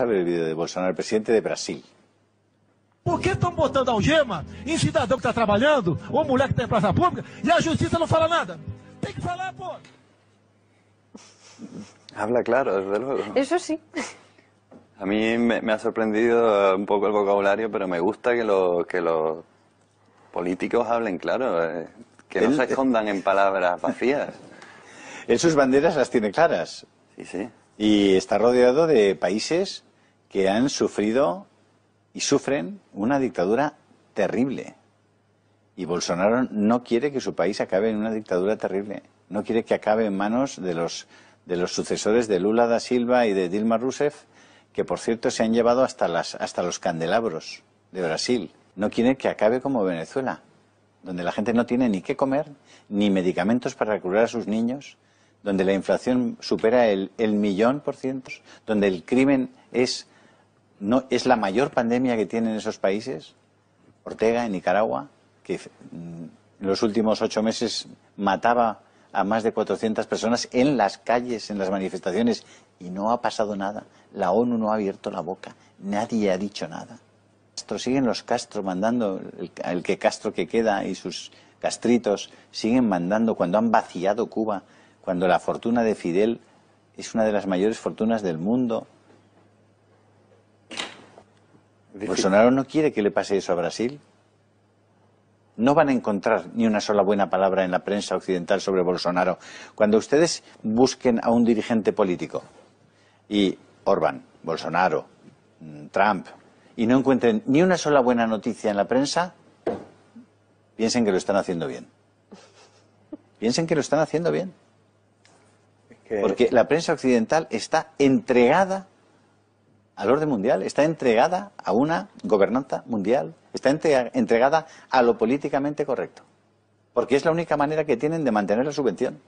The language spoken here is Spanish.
sabe vídeo de Bolsonaro, ...el presidente de Brasil. Por qué están botando algema un em ciudadano que está trabajando, un moleque que tem praça pública, ...y e la justicia no fala nada? Tem que falar, pô! Habla claro, desde luego. Eso sí. A mí me, me, ha sorprendido eh, un poco el vocabulario, pero me gusta que, que los políticos hablen claro, eh, que no se escondan en palabras vacías. En sus banderas las tiene claras. Sí, sí. Y está rodeado de países que han sufrido y sufren una dictadura terrible. Y Bolsonaro no quiere que su país acabe en una dictadura terrible. No quiere que acabe en manos de los, de los sucesores de Lula da Silva y de Dilma Rousseff, que por cierto se han llevado hasta, las, hasta los candelabros de Brasil. No quiere que acabe como Venezuela, donde la gente no tiene ni qué comer, ni medicamentos para curar a sus niños, donde la inflación supera el, el millón por ciento, donde el crimen es no, es la mayor pandemia que tienen esos países, Ortega en Nicaragua, que en mm, los últimos ocho meses mataba a más de 400 personas en las calles, en las manifestaciones, y no ha pasado nada. La ONU no ha abierto la boca, nadie ha dicho nada. Castro, siguen los Castro mandando, el, el que Castro que queda y sus castritos siguen mandando cuando han vaciado Cuba, cuando la fortuna de Fidel es una de las mayores fortunas del mundo. Bolsonaro no quiere que le pase eso a Brasil. No van a encontrar ni una sola buena palabra en la prensa occidental sobre Bolsonaro. Cuando ustedes busquen a un dirigente político y Orban, Bolsonaro, mm, Trump, y no encuentren ni una sola buena noticia en la prensa, piensen que lo están haciendo bien. Piensen que lo están haciendo bien. Porque la prensa occidental está entregada al orden mundial, está entregada a una gobernanza mundial, está entregada a lo políticamente correcto, porque es la única manera que tienen de mantener la subvención.